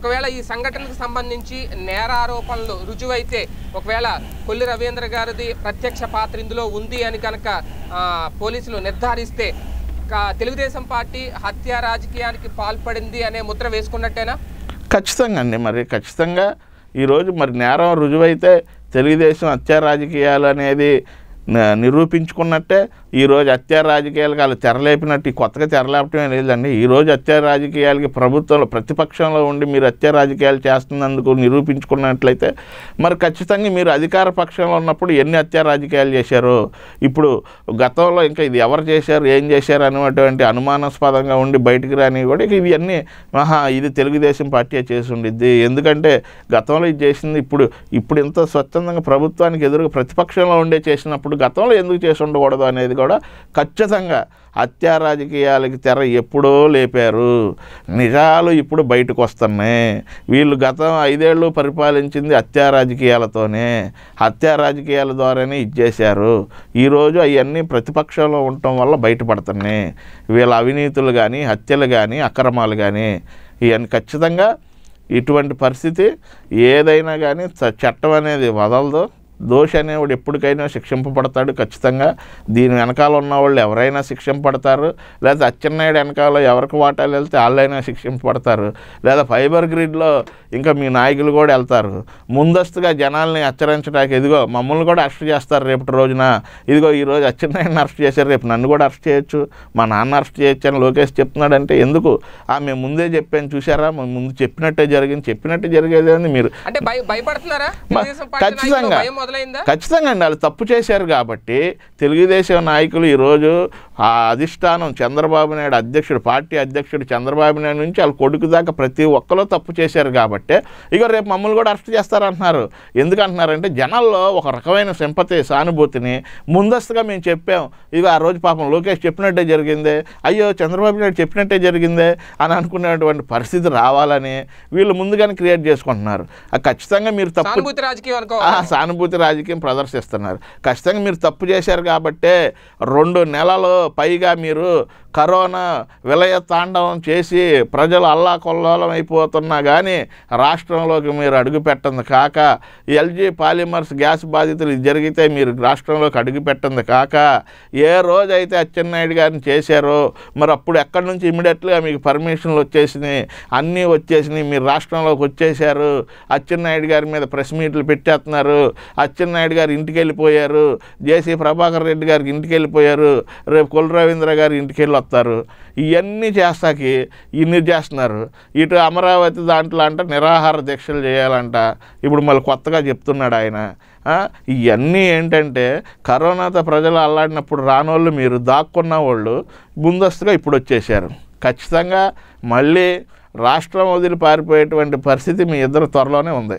ఒకవేళ ఈ సంఘటనకు సంబంధించి నేర ఆరోపణలు రుజువైతే ఒకవేళ కొల్లి రవీంద్ర గారిది ప్రత్యక్ష పాత్ర ఇందులో ఉంది అని కనుక పోలీసులు నిర్ధారిస్తే తెలుగుదేశం పార్టీ హత్య రాజకీయానికి పాల్పడింది అనే ముద్ర వేసుకున్నట్టేనా ఖచ్చితంగా అండి మరి ఖచ్చితంగా ఈరోజు మరి నేరం రుజువైతే తెలుగుదేశం హత్య రాజకీయాలు అనేది నిరూపించుకున్నట్టే ఈరోజు అత్యార రాజకీయాలకు వాళ్ళు తెరలేపినట్టు కొత్తగా తెరలేపటమే లేదండి ఈరోజు అత్యార రాజకీయాలకి ప్రభుత్వంలో ప్రతిపక్షంలో ఉండి మీరు అత్యార రాజకీయాలు చేస్తున్నందుకు నిరూపించుకున్నట్లయితే మరి ఖచ్చితంగా మీరు అధికార పక్షంలో ఉన్నప్పుడు ఎన్ని అత్యార రాజకీయాలు చేశారు ఇప్పుడు గతంలో ఇంకా ఇది ఎవరు చేశారు ఏం చేశారు అనేటువంటి అనుమానాస్పదంగా ఉండి బయటికి రాని కూడా ఇవన్నీ మహా ఇది తెలుగుదేశం పార్టీ చేసి ఉండిద్ది ఎందుకంటే గతంలో ఇది చేసింది ఇప్పుడు ఇప్పుడు ఇంత స్వచ్ఛందంగా ప్రభుత్వానికి ఎదురుగా ప్రతిపక్షంలో ఉండే చేసినప్పుడు ఇప్పుడు గతంలో ఎందుకు చేసి ఉండకూడదు అనేది కూడా ఖచ్చితంగా హత్యా రాజకీయాలకి తెర ఎప్పుడో లేపారు నిజాలు ఇప్పుడు బయటకు వస్తున్నాయి వీళ్ళు గతం ఐదేళ్ళు పరిపాలించింది హత్యా రాజకీయాలతోనే హత్యా రాజకీయాల ద్వారానే ఇచ్చేశారు ఈరోజు అవన్నీ ప్రతిపక్షంలో ఉండటం వల్ల బయటపడుతున్నాయి వీళ్ళ అవినీతులు కానీ హత్యలు కానీ అక్రమాలు కానీ ఇవన్నీ ఖచ్చితంగా ఇటువంటి పరిస్థితి ఏదైనా కానీ చట్టం అనేది వదలదు దోషి అనేవాడు ఎప్పటికైనా శిక్షింపబడతాడు ఖచ్చితంగా దీని వెనకాల ఉన్న వాళ్ళు ఎవరైనా శిక్షింపబడతారు లేదా అచ్చెన్నాయుడు వెనకాల ఎవరికి వాటాలు వెళ్తే వాళ్ళైనా శిక్షింపబడతారు లేదా ఫైబర్ గ్రిడ్లో ఇంకా మీ నాయకులు కూడా వెళ్తారు ముందస్తుగా జనాల్ని హెచ్చరించడానికి ఇదిగో మమ్మల్ని కూడా అరెస్ట్ చేస్తారు రేపటి రోజున ఇదిగో ఈరోజు అచ్చెన్నాయుడిని అరెస్ట్ చేశారు రేపు నన్ను కూడా అరెస్ట్ చేయొచ్చు మా నాన్న అరెస్ట్ చేయొచ్చు అని లోకేష్ చెప్తున్నాడంటే ఎందుకు ఆ మేము ముందే చెప్పాను చూసారా మేము ముందు చెప్పినట్టే జరిగింది చెప్పినట్టే జరిగేది మీరు అంటే భయపడుతున్నారా ఖచ్చితంగా మొదలైందా ఖచ్చితంగా అండి వాళ్ళు తప్పు చేశారు కాబట్టి తెలుగుదేశం నాయకులు ఈరోజు ఆ అధిష్టానం చంద్రబాబు నాయుడు అధ్యక్షుడు పార్టీ అధ్యక్షుడు చంద్రబాబు నాయుడు నుంచి వాళ్ళ కొడుకు దాకా ప్రతి ఒక్కరు తప్పు చేశారు కాబట్టి ఇక రేపు మమ్మల్ని కూడా అరెస్ట్ చేస్తారంటున్నారు ఎందుకంటున్నారంటే జనాల్లో ఒక రకమైన సింపతి సానుభూతిని ముందస్తుగా మేము చెప్పాం ఇక ఆ రోజు పాపం లోకేష్ చెప్పినట్టే జరిగింది అయ్యో చంద్రబాబు నాయుడు చెప్పినట్టే జరిగింది అని అనుకునేటువంటి పరిస్థితి రావాలని వీళ్ళు ముందుగానే క్రియేట్ చేసుకుంటున్నారు ఖచ్చితంగా మీరు తప్పు సానుభూతి రాజకీయం ప్రదర్శిస్తున్నారు ఖచ్చితంగా మీరు తప్పు చేశారు కాబట్టే రెండు నెలలు పైగా మీరు కరోనా విలయ తాండవం చేసి ప్రజలు అల్లాకొల్లోలం అయిపోతున్నా కానీ రాష్ట్రంలోకి మీరు అడుగు పెట్టండి కాక ఎల్జీ పాలిమర్స్ గ్యాస్ బాధితులు జరిగితే మీరు రాష్ట్రంలోకి అడుగు పెట్టండి కాక ఏ రోజైతే అచ్చెన్నాయుడు గారిని చేశారో మరి అప్పుడు ఎక్కడి నుంచి ఇమీడియట్గా మీకు పర్మిషన్లు వచ్చేసినాయి అన్నీ వచ్చేసినాయి మీరు రాష్ట్రంలోకి వచ్చేసారు అచ్చెన్నాయుడు గారి మీద ప్రెస్ మీట్లు పెట్టేస్తున్నారు అచ్చెన్నాయుడు గారు ఇంటికి వెళ్ళిపోయారు జేసీ ప్రభాకర్ రెడ్డి గారికి ఇంటికి వెళ్ళిపోయారు రేపు కుల రవీంద్ర గారి ఇంటికి వెళ్ళి వస్తారు ఇవన్నీ చేస్తాకి ఇన్ని చేస్తున్నారు ఇటు అమరావతి దాంట్లో అంట నిరాహార దీక్షలు చేయాలంట ఇప్పుడు మళ్ళీ కొత్తగా చెప్తున్నాడు ఆయన ఇవన్నీ ఏంటంటే కరోనాతో ప్రజలు అల్లాడినప్పుడు రానోళ్ళు మీరు దాక్కున్న వాళ్ళు ముందస్తుగా ఇప్పుడు వచ్చేసారు ఖచ్చితంగా మళ్ళీ రాష్ట్రం వదిలి పారిపోయేటువంటి పరిస్థితి మీ ఇద్దరు త్వరలోనే ఉంది